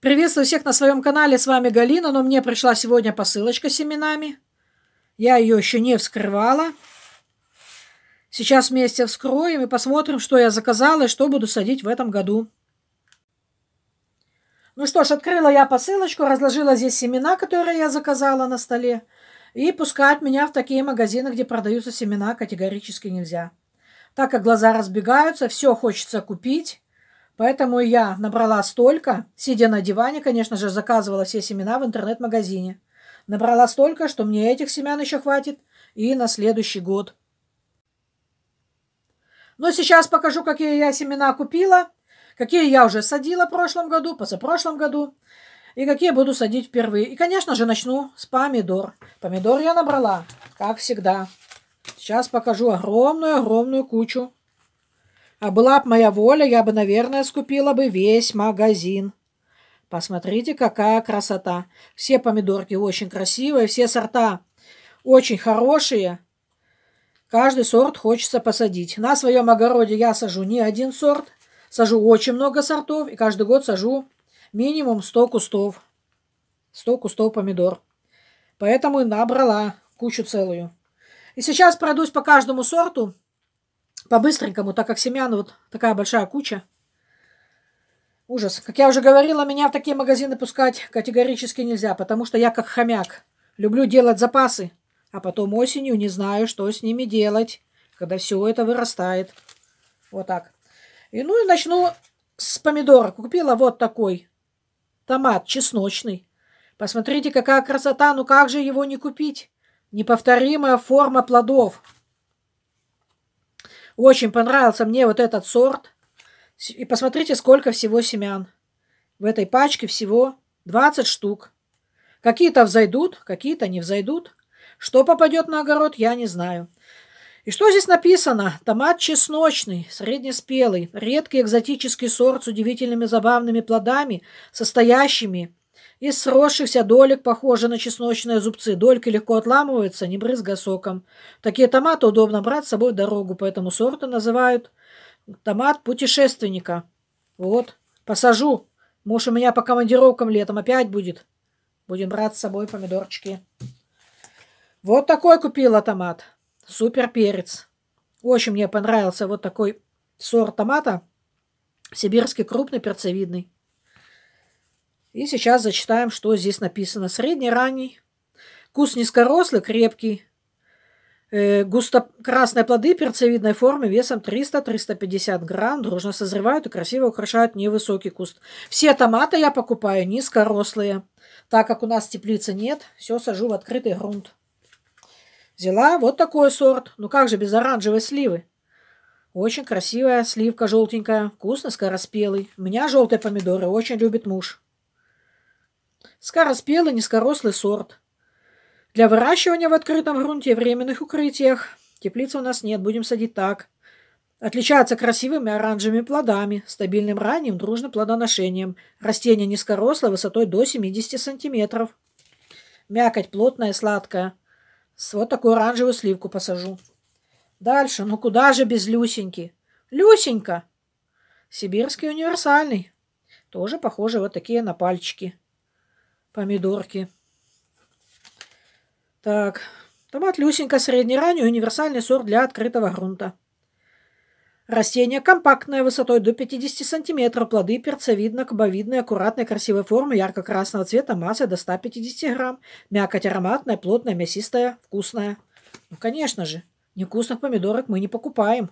Приветствую всех на своем канале, с вами Галина, но мне пришла сегодня посылочка с семенами. Я ее еще не вскрывала. Сейчас вместе вскроем и посмотрим, что я заказала и что буду садить в этом году. Ну что ж, открыла я посылочку, разложила здесь семена, которые я заказала на столе. И пускать меня в такие магазины, где продаются семена, категорически нельзя. Так как глаза разбегаются, все хочется купить. Поэтому я набрала столько, сидя на диване, конечно же, заказывала все семена в интернет-магазине. Набрала столько, что мне этих семян еще хватит и на следующий год. Но ну, сейчас покажу, какие я семена купила, какие я уже садила в прошлом году, позапрошлом году и какие буду садить впервые. И, конечно же, начну с помидор. Помидор я набрала, как всегда. Сейчас покажу огромную-огромную кучу. А была бы моя воля, я бы, наверное, скупила бы весь магазин. Посмотрите, какая красота. Все помидорки очень красивые, все сорта очень хорошие. Каждый сорт хочется посадить. На своем огороде я сажу не один сорт, сажу очень много сортов и каждый год сажу минимум 100 кустов. 100 кустов помидор. Поэтому и набрала кучу целую. И сейчас пройдусь по каждому сорту по-быстренькому, так как семян ну, вот такая большая куча. Ужас. Как я уже говорила, меня в такие магазины пускать категорически нельзя, потому что я как хомяк. Люблю делать запасы, а потом осенью не знаю, что с ними делать, когда все это вырастает. Вот так. И ну и начну с помидора. Купила вот такой томат чесночный. Посмотрите, какая красота, ну как же его не купить? Неповторимая форма плодов. Очень понравился мне вот этот сорт. И посмотрите, сколько всего семян. В этой пачке всего 20 штук. Какие-то взойдут, какие-то не взойдут. Что попадет на огород, я не знаю. И что здесь написано? Томат чесночный, среднеспелый, редкий экзотический сорт с удивительными забавными плодами, состоящими из сросшихся долек похожи на чесночные зубцы. Дольки легко отламываются, не брызгая соком. Такие томаты удобно брать с собой в дорогу, поэтому сорты называют томат путешественника. Вот, посажу. Муж у меня по командировкам летом опять будет. Будем брать с собой помидорчики. Вот такой купила томат. Супер перец. Очень мне понравился вот такой сорт томата. Сибирский крупный перцевидный. И сейчас зачитаем, что здесь написано. Средний, ранний. Куст низкорослый, крепкий. Э, густо красные плоды перцевидной формы весом 300-350 грамм дружно созревают и красиво украшают невысокий куст. Все томаты я покупаю низкорослые. Так как у нас теплицы нет, все сажу в открытый грунт. Взяла вот такой сорт. Ну как же без оранжевой сливы? Очень красивая сливка желтенькая, вкусно, скороспелый. У меня желтые помидоры очень любит муж. Скороспелый низкорослый сорт. Для выращивания в открытом грунте и временных укрытиях. Теплицы у нас нет, будем садить так. Отличается красивыми оранжевыми плодами, стабильным ранним дружным плодоношением. Растение низкорослое, высотой до 70 сантиметров. Мякоть плотная, сладкая. Вот такую оранжевую сливку посажу. Дальше. Ну куда же без Люсеньки? Люсенька! Сибирский универсальный. Тоже похожи вот такие на пальчики помидорки. Так, томат люсенька, средний ранний, универсальный сорт для открытого грунта. Растение компактное, высотой до 50 см, плоды перцевидно, кубовидные, аккуратной, красивой формы, ярко-красного цвета, массой до 150 грамм. Мякоть ароматная, плотная, мясистая, вкусная. Ну, конечно же, невкусных помидорок мы не покупаем.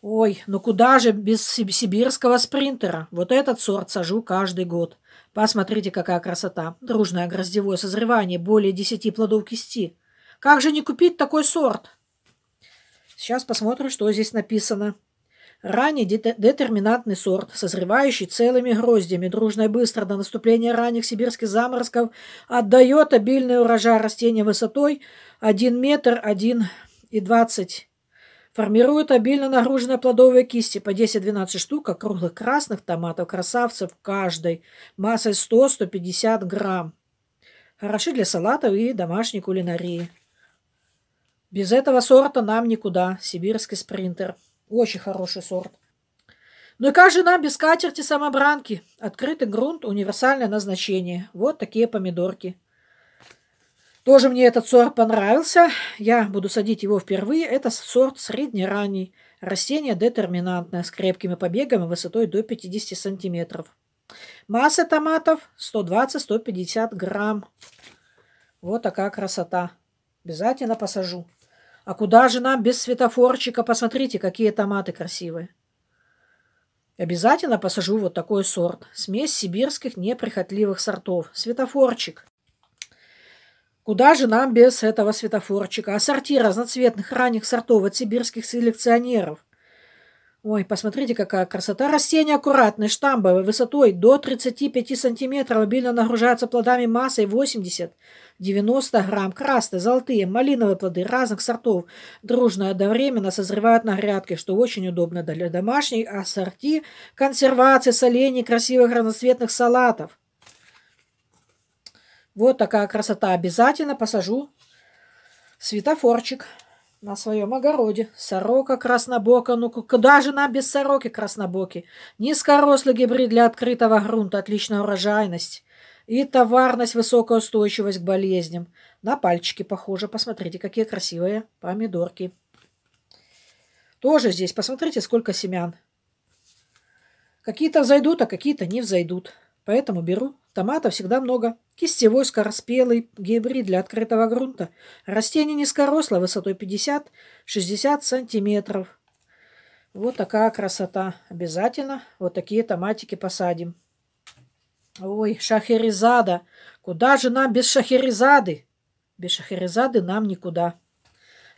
Ой, ну куда же без сибирского спринтера? Вот этот сорт сажу каждый год. Посмотрите, какая красота. Дружное гроздевое созревание, более десяти плодов кисти. Как же не купить такой сорт? Сейчас посмотрим, что здесь написано. Ранний детерминантный сорт, созревающий целыми гроздями, дружно и быстро до наступления ранних сибирских заморозков, отдает обильный урожай растения высотой 1 метр 1 и 20 Формируют обильно нагруженные плодовые кисти по 10-12 штук круглых красных томатов красавцев каждой массой 100-150 грамм. Хороши для салатов и домашней кулинарии. Без этого сорта нам никуда. Сибирский спринтер. Очень хороший сорт. Ну и как же нам без катерти самобранки? Открытый грунт – универсальное назначение. Вот такие помидорки. Тоже мне этот сорт понравился. Я буду садить его впервые. Это сорт среднеранний. Растение детерминантное, с крепкими побегами высотой до 50 сантиметров. Масса томатов 120-150 грамм. Вот такая красота. Обязательно посажу. А куда же нам без светофорчика? Посмотрите, какие томаты красивые. Обязательно посажу вот такой сорт. Смесь сибирских неприхотливых сортов. Светофорчик. Куда же нам без этого светофорчика? а сорти разноцветных ранних сортов от сибирских селекционеров. Ой, посмотрите, какая красота. Растение аккуратные штамбовое, высотой до 35 сантиметров, обильно нагружаются плодами массой 80-90 грамм. Красные, золотые, малиновые плоды разных сортов дружно одновременно созревают на грядке, что очень удобно для домашней ассорти, консервации, солений, красивых разноцветных салатов. Вот такая красота. Обязательно посажу светофорчик на своем огороде. Сорока краснобока. Ну куда же нам без сороки краснобоки? Низкорослый гибрид для открытого грунта. Отличная урожайность. И товарность, высокая устойчивость к болезням. На пальчики похоже. Посмотрите, какие красивые помидорки. Тоже здесь. Посмотрите, сколько семян. Какие-то взойдут, а какие-то не взойдут. Поэтому беру Томата всегда много. Кистевой, скороспелый, гибрид для открытого грунта. Растение низкорослое, высотой 50-60 сантиметров. Вот такая красота. Обязательно вот такие томатики посадим. Ой, шахерезада. Куда же нам без шахерезады? Без шахерезады нам никуда.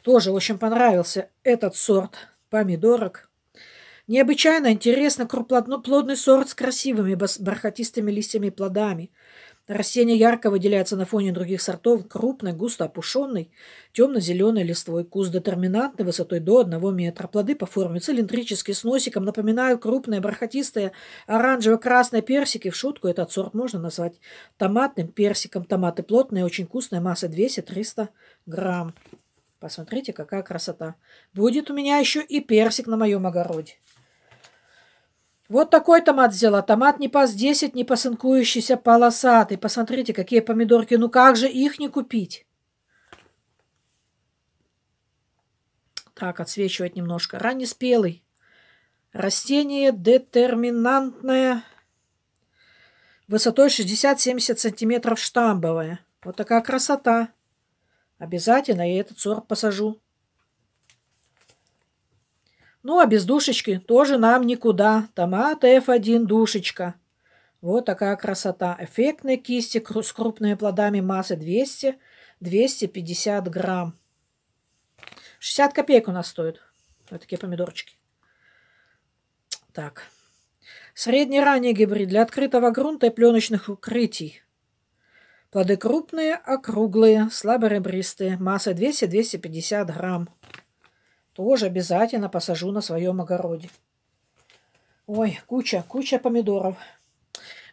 Тоже очень понравился этот сорт помидорок. Необычайно интересно крупноплодный сорт с красивыми бархатистыми листьями и плодами. Растение ярко выделяется на фоне других сортов крупной, густо опушенной, темно-зеленой листвой. Куст детерминантный, высотой до 1 метра. Плоды по форме цилиндрические, с носиком, напоминают крупные, бархатистые, оранжево-красные персики. В шутку этот сорт можно назвать томатным персиком. Томаты плотные, очень вкусные, масса 200-300 грамм. Посмотрите, какая красота. Будет у меня еще и персик на моем огороде. Вот такой томат взяла. Томат не пас 10, не пасынкующийся полосатый. Посмотрите, какие помидорки. Ну как же их не купить? Так, отсвечивать немножко. Раннеспелый. Растение детерминантное. Высотой 60-70 сантиметров штамбовое. Вот такая красота. Обязательно я этот сорт посажу. Ну, а без душечки тоже нам никуда. Томат F1 душечка. Вот такая красота. Эффектные кисти с крупными плодами массы 200, 250 грамм. 60 копеек у нас стоит. Вот такие помидорчики. Так. Средний ранний гибрид для открытого грунта и пленочных укрытий. Плоды крупные, округлые, слаборебристые. Масса 200-250 грамм. Тоже обязательно посажу на своем огороде. Ой, куча, куча помидоров.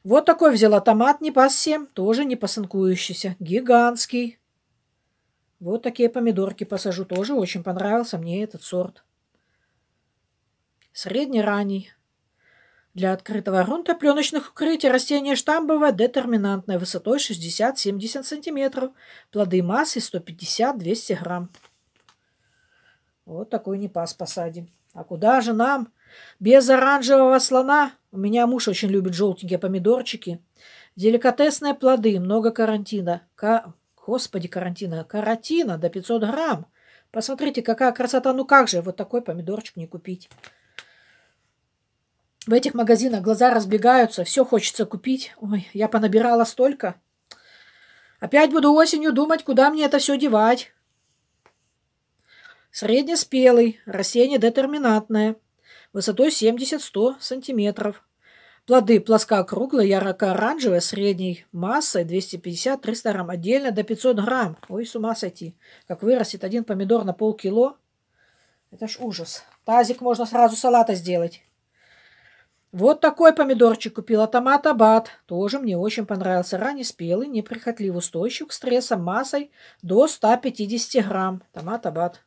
Вот такой взяла томат не по 7, тоже не посынкующийся. Гигантский. Вот такие помидорки посажу. Тоже очень понравился мне этот сорт. Средний ранний. Для открытого грунта пленочных укрытий растение штамбовое детерминантное высотой 60-70 см. Плоды массой 150-200 грамм. Вот такой не пас посадим. А куда же нам? Без оранжевого слона? У меня муж очень любит желтенькие помидорчики. Деликатесные плоды, много карантина. Ка... Господи, карантина. Каротина до 500 грамм. Посмотрите, какая красота. Ну как же вот такой помидорчик не купить? В этих магазинах глаза разбегаются, все хочется купить. Ой, я понабирала столько. Опять буду осенью думать, куда мне это все девать. Среднеспелый, растение детерминатное, высотой 70-100 см. Плоды плоскоокруглые, круглые ярко-оранжевые, средней массой 250-300 грамм, отдельно до 500 грамм. Ой, с ума сойти. Как вырастет один помидор на полкило. Это ж ужас. Тазик можно сразу салата сделать. Вот такой помидорчик купила. Томат Абат. Тоже мне очень понравился. Раннеспелый, неприхотлив, устойчив к стрессам массой до 150 грамм. Томат Абат.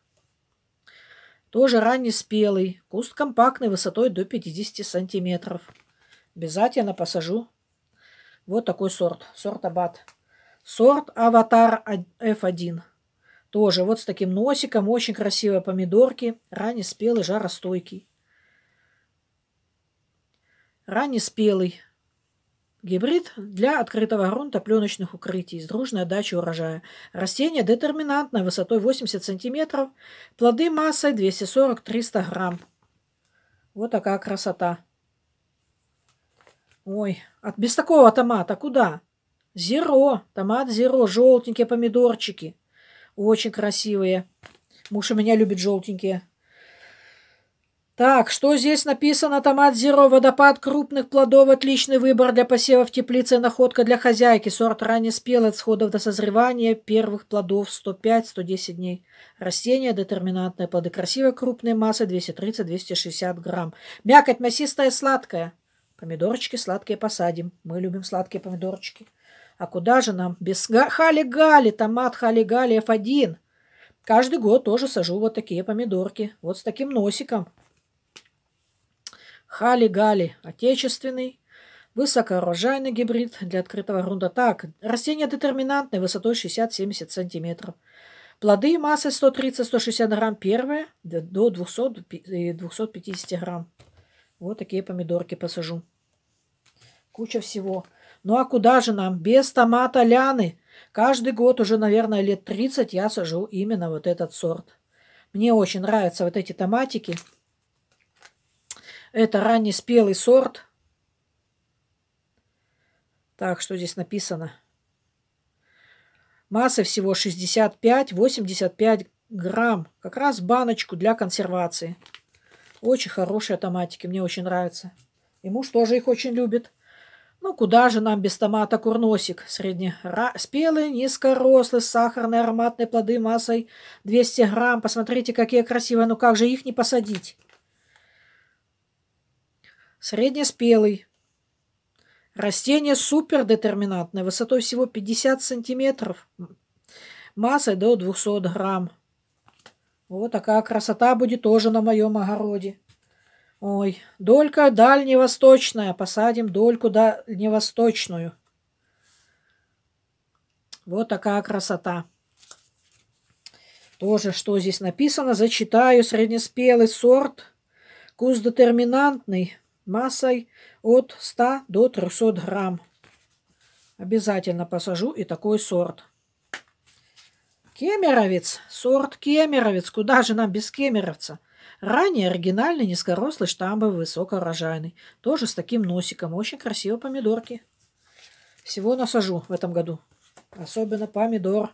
Тоже раннеспелый. Куст компактный, высотой до 50 сантиметров. Обязательно посажу. Вот такой сорт. Сорт Абат. Сорт Аватар F1. Тоже вот с таким носиком. Очень красивые помидорки. Раннеспелый, жаростойкий. Раннеспелый. Гибрид для открытого грунта пленочных укрытий с дружной отдачей урожая. Растение детерминантное, высотой 80 см, плоды массой 240-300 грамм. Вот такая красота. Ой, от, без такого томата куда? Зеро, томат зеро, желтенькие помидорчики. Очень красивые. Муж у меня любит желтенькие. Так, что здесь написано? Томат Зеро, водопад крупных плодов, отличный выбор для посева в теплице, находка для хозяйки. Сорт ранее спел от сходов до созревания первых плодов 105-110 дней. Растение детерминантное, плоды красивой крупной массы 230-260 грамм. Мякоть мясистая, сладкая. Помидорчики сладкие посадим. Мы любим сладкие помидорчики. А куда же нам без хали-гали, томат хали-гали F1? Каждый год тоже сажу вот такие помидорки. Вот с таким носиком. Хали-гали – отечественный, высокоурожайный гибрид для открытого грунта. Так, растение детерминантное, высотой 60-70 см. Плоды массой 130-160 грамм первое до 200-250 э, грамм. Вот такие помидорки посажу. Куча всего. Ну а куда же нам? Без томата ляны. Каждый год уже, наверное, лет 30 я сажу именно вот этот сорт. Мне очень нравятся вот эти томатики. Это раннеспелый сорт. Так, что здесь написано? Масса всего 65-85 грамм. Как раз баночку для консервации. Очень хорошие томатики. Мне очень нравятся. И муж тоже их очень любит. Ну, куда же нам без томата курносик? Среднеспелый, низкорослый, сахарные ароматные плоды массой 200 грамм. Посмотрите, какие красивые. Ну, как же их не посадить? Среднеспелый. Растение супердетерминантное, высотой всего 50 сантиметров, массой до 200 грамм. Вот такая красота будет тоже на моем огороде. Ой, долька дальневосточная. Посадим дольку дальневосточную. Вот такая красота. Тоже, что здесь написано, зачитаю. Среднеспелый сорт, куст детерминантный, массой от 100 до 300 грамм. Обязательно посажу и такой сорт. Кемеровец. Сорт кемеровец. Куда же нам без кемеровца? Ранее оригинальный низкорослый штамбовый высокорожайный. Тоже с таким носиком. Очень красиво помидорки. Всего насажу в этом году. Особенно помидор.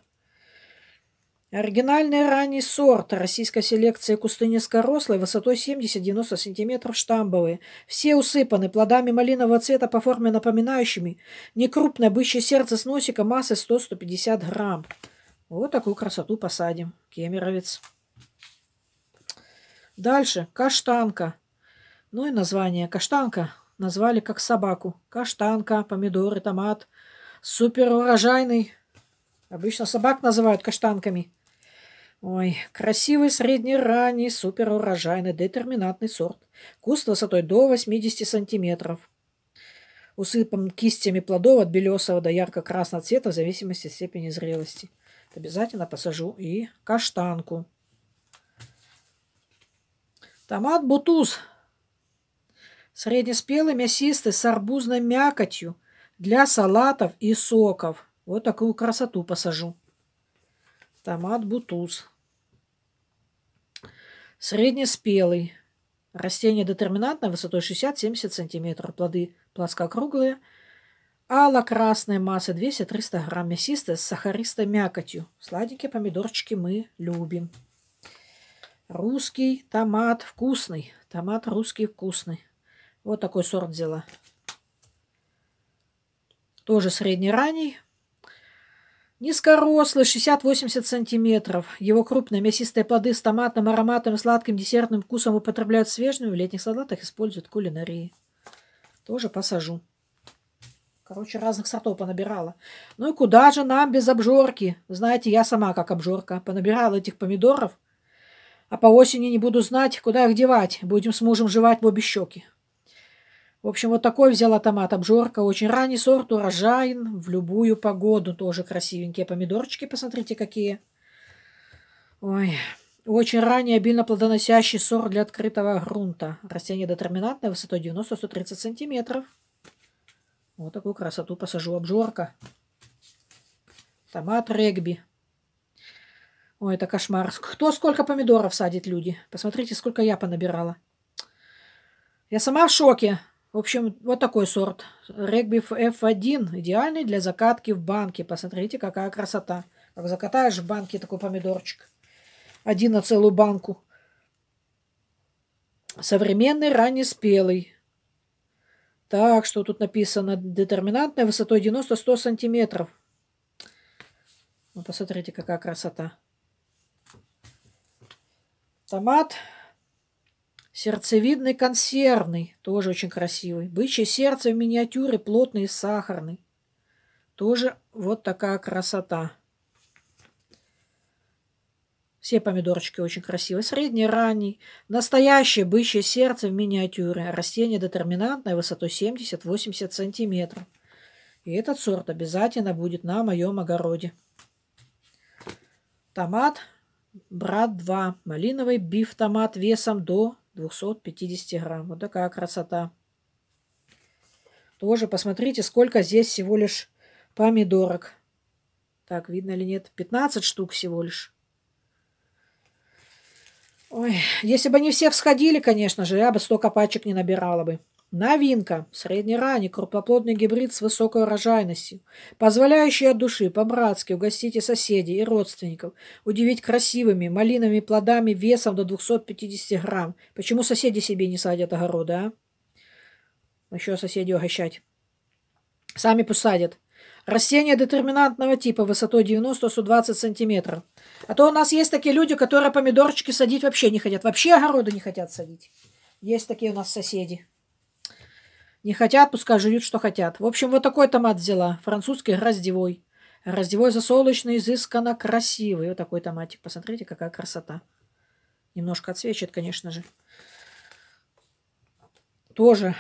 Оригинальный ранний сорт российской селекции кусты низкорослые высотой 70-90 см штамбовые. Все усыпаны плодами малинового цвета по форме напоминающими некрупное бычье сердце с носиком массы 100-150 грамм. Вот такую красоту посадим. Кемеровец. Дальше. Каштанка. Ну и название. Каштанка назвали как собаку. Каштанка, помидоры, томат. Супер урожайный. Обычно собак называют каштанками. Ой, красивый среднеранний суперурожайный детерминантный сорт. Куст высотой до 80 сантиметров. Усыпан кистями плодов от белесого до ярко-красного цвета в зависимости от степени зрелости. Обязательно посажу и каштанку. Томат бутуз. Среднеспелый, мясистый, с арбузной мякотью для салатов и соков. Вот такую красоту посажу. Томат бутуз. Среднеспелый. Растение детерминантное, высотой 60-70 см. Плоды плоскокруглые. Алла-красная масса 200-300 грамм. Мясистая с сахаристой мякотью. Сладенькие помидорчики мы любим. Русский томат вкусный. Томат русский вкусный. Вот такой сорт взяла. Тоже средний ранний. Низкорослый, 60-80 сантиметров. Его крупные мясистые плоды с томатным ароматом и сладким десертным вкусом употребляют свежими, в летних салатах используют кулинарии. Тоже посажу. Короче, разных сортов понабирала. Ну и куда же нам без обжорки? Знаете, я сама как обжорка. Понабирала этих помидоров. А по осени не буду знать, куда их девать. Будем с мужем жевать в обе щеки. В общем, вот такой взяла томат обжорка. Очень ранний сорт, урожайен, в любую погоду. Тоже красивенькие помидорчики, посмотрите, какие. Ой, очень ранний, обильно плодоносящий сорт для открытого грунта. Растение детерминантное, высотой 90-130 сантиметров. Вот такую красоту посажу обжорка. Томат регби. Ой, это кошмар. Кто сколько помидоров садит, люди? Посмотрите, сколько я понабирала. Я сама в шоке. В общем, вот такой сорт. Регби F1 идеальный для закатки в банке. Посмотрите, какая красота. Как закатаешь в банке такой помидорчик. Один на целую банку. Современный раннеспелый. Так, что тут написано? Детерминантная высотой 90-100 сантиметров. Ну, посмотрите, какая красота. Томат Сердцевидный консервный, тоже очень красивый. Бычье сердце в миниатюре, плотный и сахарный. Тоже вот такая красота. Все помидорчики очень красивые. Средний, ранний. Настоящее бычье сердце в миниатюре. Растение детерминантное, высотой 70-80 сантиметров. И этот сорт обязательно будет на моем огороде. Томат Брат 2. Малиновый биф-томат весом до 250 грамм. Вот такая красота. Тоже посмотрите, сколько здесь всего лишь помидорок. Так, видно или нет? 15 штук всего лишь. Ой, если бы они все всходили, конечно же, я бы столько пачек не набирала бы. Новинка – среднеранний крупноплодный гибрид с высокой урожайностью, позволяющий от души по-братски угостить и соседей, и родственников, удивить красивыми малиновыми плодами весом до 250 грамм. Почему соседи себе не садят огороды, а? Ну, Еще соседей угощать. Сами посадят. Растение детерминантного типа высотой 90-120 сантиметров. А то у нас есть такие люди, которые помидорчики садить вообще не хотят. Вообще огороды не хотят садить. Есть такие у нас соседи. Не хотят, пускай жуют, что хотят. В общем, вот такой томат взяла. Французский раздевой. Раздевой засолочный, изысканно красивый. Вот такой томатик. Посмотрите, какая красота. Немножко отсвечивает, конечно же. Тоже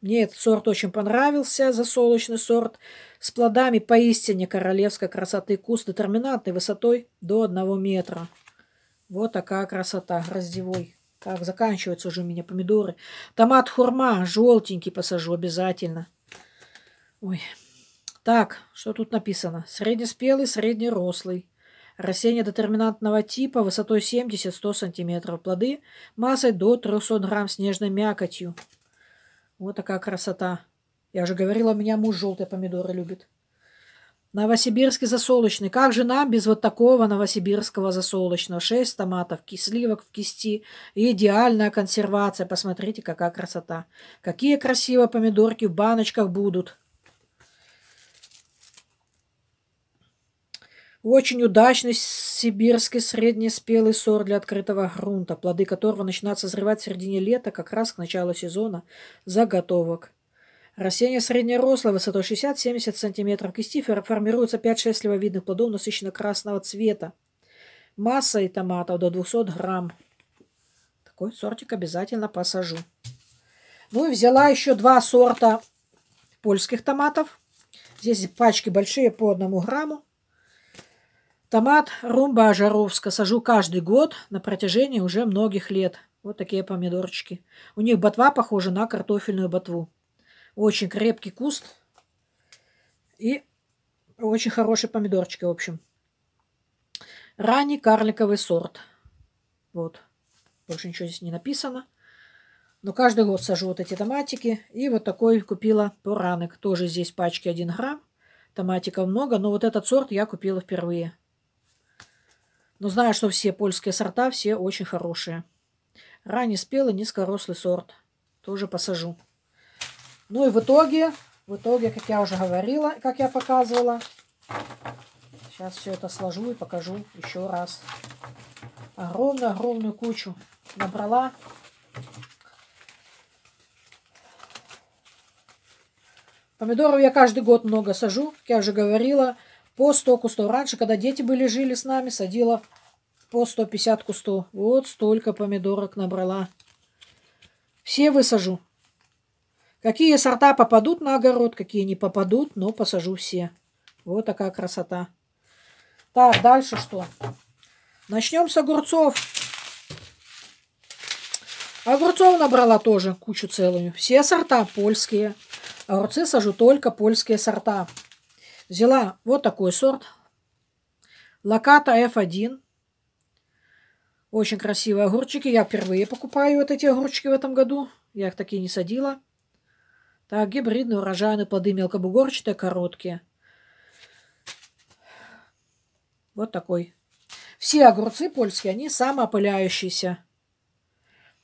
мне этот сорт очень понравился, засолочный сорт, с плодами поистине королевской красоты, куст детерминантный высотой до 1 метра. Вот такая красота, раздевой. Так, заканчиваются уже у меня помидоры. Томат хурма, желтенький посажу обязательно. Ой. Так, что тут написано? Среднеспелый, среднерослый. Растение детерминантного типа, высотой 70-100 сантиметров, Плоды массой до 300 грамм снежной мякотью. Вот такая красота. Я уже говорила, у меня муж желтые помидоры любит. Новосибирский засолочный. Как же нам без вот такого новосибирского засолочного? Шесть томатов, сливок в кисти. Идеальная консервация. Посмотрите, какая красота. Какие красиво помидорки в баночках будут. Очень удачный сибирский среднеспелый сорт для открытого грунта, плоды которого начинают созревать в середине лета, как раз к началу сезона заготовок. Растение среднерослое, высотой 60-70 см. Кисти формируются 5-6 левовидных плодов насыщенно красного цвета. Массой томатов до 200 грамм. Такой сортик обязательно посажу. Ну и взяла еще два сорта польских томатов. Здесь пачки большие по одному грамму. Томат румба Ажаровска сажу каждый год на протяжении уже многих лет. Вот такие помидорчики. У них ботва похожа на картофельную ботву. Очень крепкий куст. И очень хорошие помидорчики, в общем. Ранний карликовый сорт. Вот. Больше ничего здесь не написано. Но каждый год сажу вот эти томатики. И вот такой купила поранок. Тоже здесь пачки 1 грамм. Томатиков много, но вот этот сорт я купила впервые. Но знаю, что все польские сорта, все очень хорошие. ранний спелый низкорослый сорт. Тоже посажу. Ну и в итоге, в итоге, как я уже говорила, как я показывала, сейчас все это сложу и покажу еще раз. Огромную-огромную кучу набрала. Помидоров я каждый год много сажу, как я уже говорила, по 100 кустов. Раньше, когда дети были, жили с нами, садила по 150 кустов. Вот столько помидорок набрала. Все высажу. Какие сорта попадут на огород, какие не попадут, но посажу все. Вот такая красота. Так, дальше что? Начнем с огурцов. Огурцов набрала тоже кучу целую. Все сорта польские. Огурцы сажу только польские сорта. Взяла вот такой сорт. Локата F1. Очень красивые огурчики. Я впервые покупаю вот эти огурчики в этом году. Я их такие не садила. Так, гибридные урожайные плоды мелкобугорчатые, короткие. Вот такой. Все огурцы польские, они самоопыляющиеся.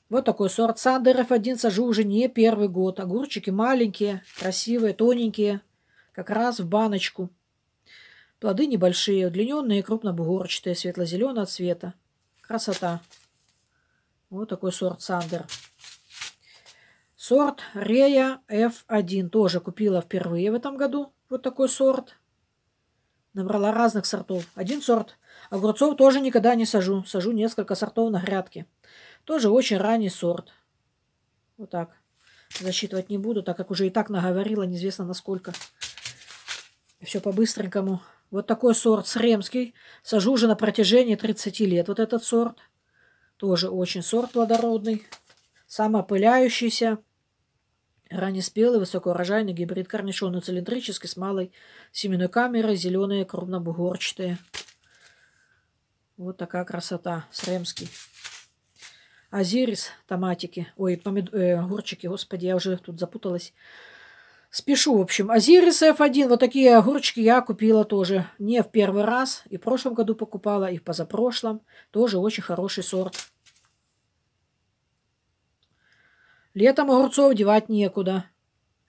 Вот такой сорт. Сандеров один сажу уже не первый год. Огурчики маленькие, красивые, тоненькие. Как раз в баночку. Плоды небольшие, удлиненные, крупнобугорчатые, светло-зеленого цвета. Красота. Вот такой сорт Сандер. Сорт Рея F1. Тоже купила впервые в этом году вот такой сорт. Набрала разных сортов. Один сорт. Огурцов тоже никогда не сажу. Сажу несколько сортов на грядке. Тоже очень ранний сорт. Вот так. Засчитывать не буду, так как уже и так наговорила, неизвестно насколько. Все по-быстренькому. Вот такой сорт сремский. Сажу уже на протяжении 30 лет. Вот этот сорт. Тоже очень сорт плодородный. Самопыляющийся. Раннеспелый высокоурожайный гибрид корнишоны цилиндрический с малой семенной камерой, зеленые крупнобугорчатые. Вот такая красота. Сремский. Азирис, томатики. Ой, помид... э, огурчики, господи, я уже тут запуталась. Спешу, в общем. Азирис F1. Вот такие огурчики я купила тоже. Не в первый раз. И в прошлом году покупала, и в позапрошлом. Тоже очень хороший сорт. Летом огурцов девать некуда.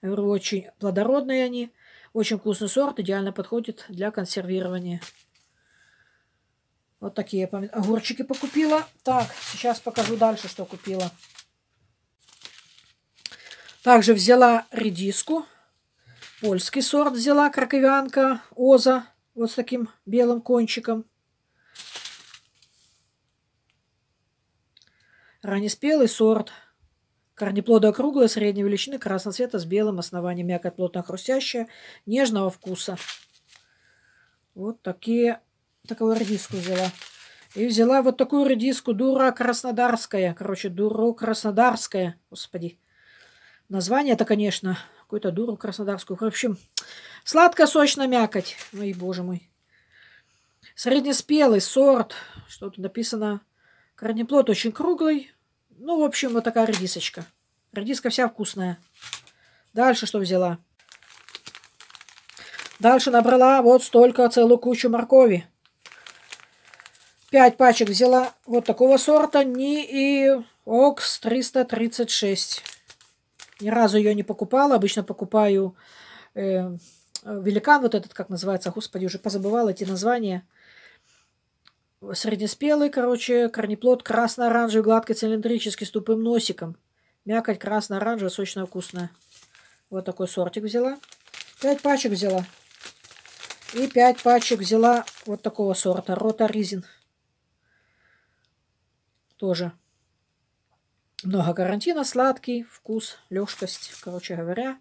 Я говорю, очень плодородные они. Очень вкусный сорт, идеально подходит для консервирования. Вот такие огурчики покупила. Так, сейчас покажу дальше, что купила. Также взяла редиску. Польский сорт взяла, краковянка, оза. Вот с таким белым кончиком. Раннеспелый сорт. Корнеплоды округлые, средней величины, красного цвета, с белым основанием, мякоть плотно хрустящая, нежного вкуса. Вот такие, такую редиску взяла. И взяла вот такую редиску, дура краснодарская. Короче, дуро краснодарская, господи. Название это, конечно, какую-то дуру краснодарскую. В общем, сладко-сочно мякоть. Ну и боже мой. Среднеспелый сорт. Что то написано? Корнеплод очень круглый, ну, в общем, вот такая редисочка. Редиска вся вкусная. Дальше что взяла? Дальше набрала вот столько, целую кучу моркови. Пять пачек взяла вот такого сорта. Ни и ОКС 336. Ни разу ее не покупала. Обычно покупаю э, великан вот этот, как называется. Господи, уже позабывала эти названия. Среднеспелый, короче, корнеплод красно-оранжевый, гладко-цилиндрический, с тупым носиком. Мякоть красно-оранжевая, сочная, вкусная. Вот такой сортик взяла. Пять пачек взяла. И пять пачек взяла вот такого сорта. Рота Ризин. Тоже. Много карантина, сладкий, вкус, легкость, короче говоря.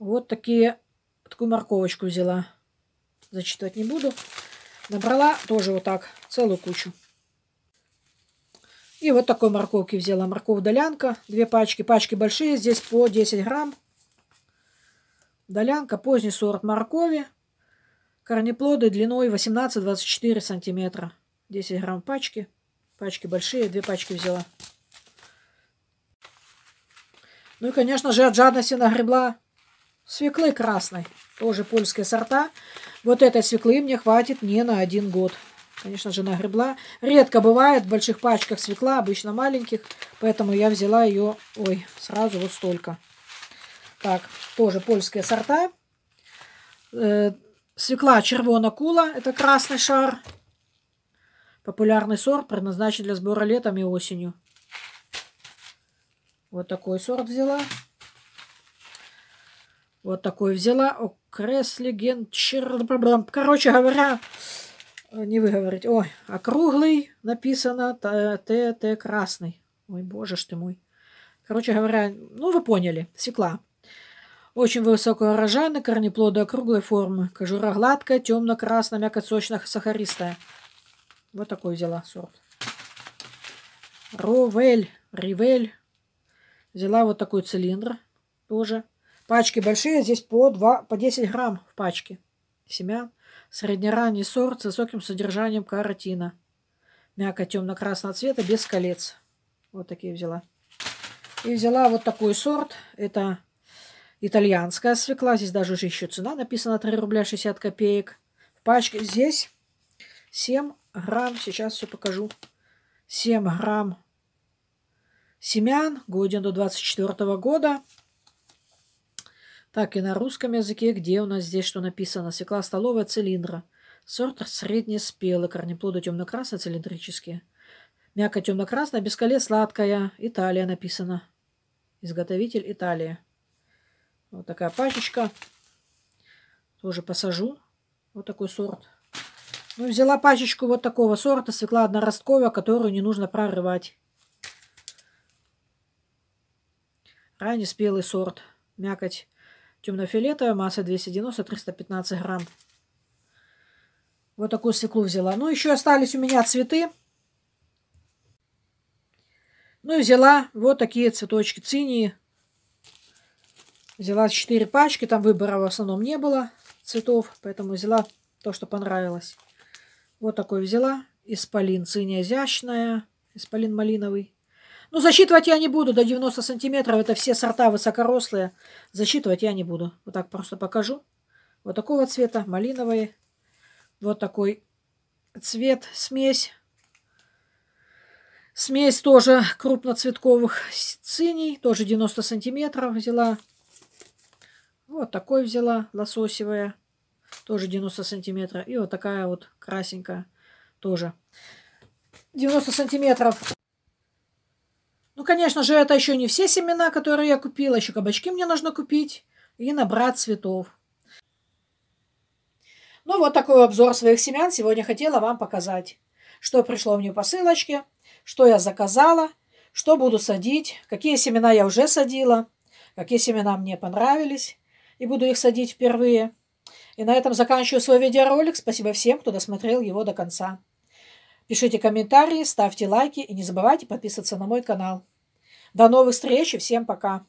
Вот такие, такую морковочку взяла. Зачитывать не буду. Набрала тоже вот так целую кучу. И вот такой морковки взяла. Морковь долянка. Две пачки. Пачки большие. Здесь по 10 грамм. Долянка. Поздний сорт моркови. Корнеплоды длиной 18-24 сантиметра. 10 грамм пачки. Пачки большие. Две пачки взяла. Ну и, конечно же, от жадности нагребла Свеклы красной, тоже польские сорта. Вот этой свеклы мне хватит не на один год. Конечно же, нагребла. Редко бывает в больших пачках свекла, обычно маленьких. Поэтому я взяла ее, ой, сразу вот столько. Так, тоже польские сорта. Э, свекла червона кула, это красный шар. Популярный сорт, предназначен для сбора летом и осенью. Вот такой сорт взяла. Вот такую взяла. О, Окреслиген... Короче говоря, э, не выговорить. Ой, округлый написано, т, т, т красный. Ой, боже ж ты мой. Короче говоря, ну вы поняли, свекла. Очень высокая урожайна, корнеплоды округлой формы. Кожура гладкая, темно-красная, мякоть сочная, сахаристая. Вот такой взяла сорт. Ровель, Ривель. Взяла вот такой цилиндр тоже. Пачки большие, здесь по, 2, по 10 грамм в пачке семян. Среднеранний сорт с высоким содержанием каротина. Мякоть темно-красного цвета, без колец. Вот такие взяла. И взяла вот такой сорт. Это итальянская свекла. Здесь даже уже еще цена написана 3 рубля 60 копеек. В пачке здесь 7 грамм. Сейчас все покажу. 7 грамм семян. Годен до 24 года. Так и на русском языке, где у нас здесь что написано? свекла столовая цилиндра. Сорт среднеспелый, корнеплоды темно-красные, цилиндрические. Мякоть темно-красная, без колец сладкая. Италия написано. Изготовитель Италия. Вот такая пачечка. Тоже посажу. Вот такой сорт. Ну, взяла пачечку вот такого сорта, свекла одноростковая, которую не нужно прорывать. Раннеспелый сорт. Мякоть темнофиолетовая, масса 290-315 грамм. Вот такую свеклу взяла. Ну, еще остались у меня цветы. Ну, и взяла вот такие цветочки цинии. Взяла 4 пачки, там выбора в основном не было цветов, поэтому взяла то, что понравилось. Вот такой взяла. Исполин циния изящная, исполин малиновый. Ну, засчитывать я не буду. До 90 сантиметров это все сорта высокорослые. Засчитывать я не буду. Вот так просто покажу. Вот такого цвета, малиновые. Вот такой цвет, смесь. Смесь тоже крупноцветковых синий, тоже 90 сантиметров взяла. Вот такой взяла, лососевая, тоже 90 сантиметров. И вот такая вот красенькая тоже. 90 сантиметров конечно же, это еще не все семена, которые я купила. Еще кабачки мне нужно купить и набрать цветов. Ну, вот такой обзор своих семян сегодня хотела вам показать. Что пришло мне посылочке, что я заказала, что буду садить, какие семена я уже садила, какие семена мне понравились и буду их садить впервые. И на этом заканчиваю свой видеоролик. Спасибо всем, кто досмотрел его до конца. Пишите комментарии, ставьте лайки и не забывайте подписываться на мой канал. До новых встреч и всем пока!